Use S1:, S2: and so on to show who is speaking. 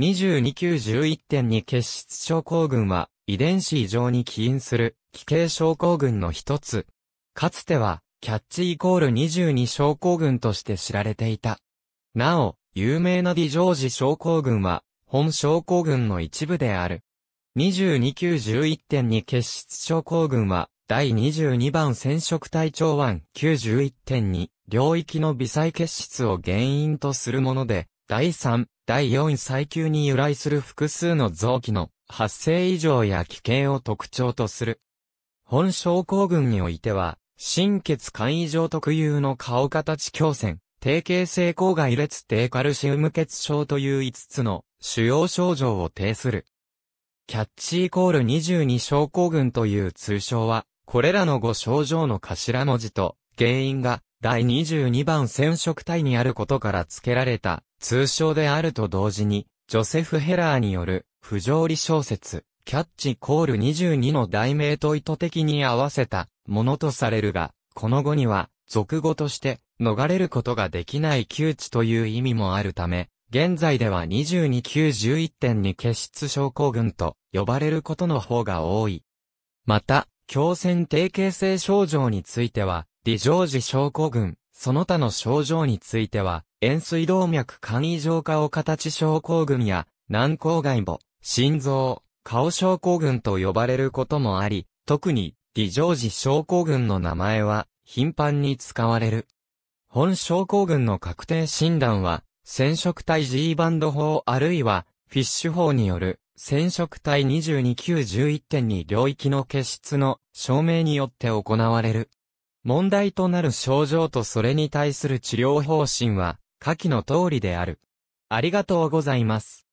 S1: 22級11.2血質症候群は遺伝子異常に起因する奇形症候群の一つ。かつてはキャッチイコール22症候群として知られていた。なお、有名なディジョージ症候群は本症候群の一部である。22級11.2血質症候群は第22番染色体長腕91.2領域の微細血質を原因とするもので、第3、第4最級に由来する複数の臓器の発生異常や危険を特徴とする。本症候群においては、心血管異常特有の顔形胸腺、低形性口外列低カルシウム血症という5つの主要症状を呈する。キャッチイコール22症候群という通称は、これらの5症状の頭文字と原因が第22番染色体にあることから付けられた通称であると同時に、ジョセフ・ヘラーによる不条理小説、キャッチコール22の題名と意図的に合わせたものとされるが、この語には、俗語として逃れることができない窮地という意味もあるため、現在では22級11点に結出症候群と呼ばれることの方が多い。また、強戦定型性症状については、理常時症候群、その他の症状については、塩水動脈簡易浄化を形症候群や、軟口外母、心臓、顔症候群と呼ばれることもあり、特に、理常時症候群の名前は、頻繁に使われる。本症候群の確定診断は、染色体 G バンド法あるいは、フィッシュ法による、染色体22級11.2領域の結質の証明によって行われる。問題となる症状とそれに対する治療方針は、下記の通りである。ありがとうございます。